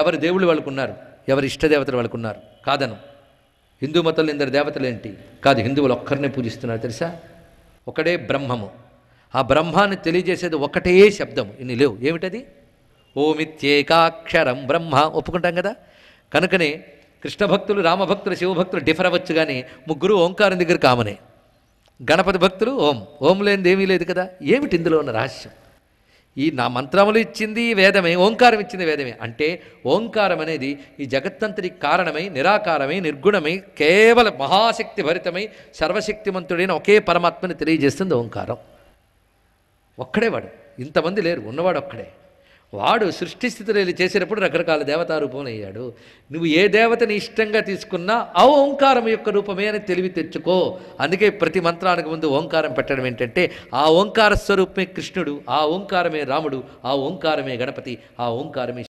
ఎవరి దేవుళ్ళు వాళ్ళకున్నారు ఎవరి ఇష్టదేవతలు వాళ్ళకున్నారు కాదను హిందూ మతంలో ఇందరి దేవతలు ఏంటి కాదు హిందువులు ఒక్కరినే పూజిస్తున్నారు తెలుసా ఒకటే బ్రహ్మము ఆ బ్రహ్మాన్ని తెలియజేసేది ఒకటే శబ్దం ఇన్ని లేవు ఏమిటది ఓమిత్యేకాక్షరం బ్రహ్మ ఒప్పుకుంటాం కదా కనుకనే కృష్ణ భక్తులు రామభక్తులు శివభక్తులు డిఫర్ అవ్వచ్చు కానీ ముగ్గురు ఓంకారం దగ్గర కామనే గణపతి భక్తులు ఓం ఓం లేనిది ఏమీ లేదు కదా ఏమిటి ఇందులో ఉన్న రహస్యం ఈ నా మంత్రములు ఇచ్చింది వేదమే ఓంకారం ఇచ్చింది వేదమే అంటే ఓంకారం అనేది ఈ జగత్తంతరికి కారణమై నిరాకారమై నిర్గుణమై కేవల మహాశక్తి భరితమై సర్వశక్తిమంతుడైన ఒకే పరమాత్మని తెలియజేస్తుంది ఓంకారం ఒక్కడే వాడు ఇంతమంది లేరు ఉన్నవాడు ఒక్కడే వాడు సృష్టి చేసినప్పుడు రకరకాల దేవతా రూపం అయ్యాడు నువ్వు ఏ దేవతని ఇష్టంగా తీసుకున్నా ఆ ఓంకారం యొక్క రూపమే అని తెలివి తెచ్చుకో అందుకే ప్రతి మంత్రానికి ముందు ఓంకారం పెట్టడం ఏంటంటే ఆ ఓంకార స్వరూపమే కృష్ణుడు ఆ ఓంకారమే రాముడు ఆ ఓంకారమే గణపతి ఆ ఓంకారమే